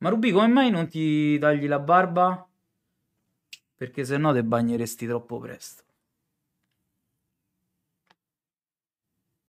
Ma Rubi, come mai non ti tagli la barba? Perché sennò te bagneresti troppo presto.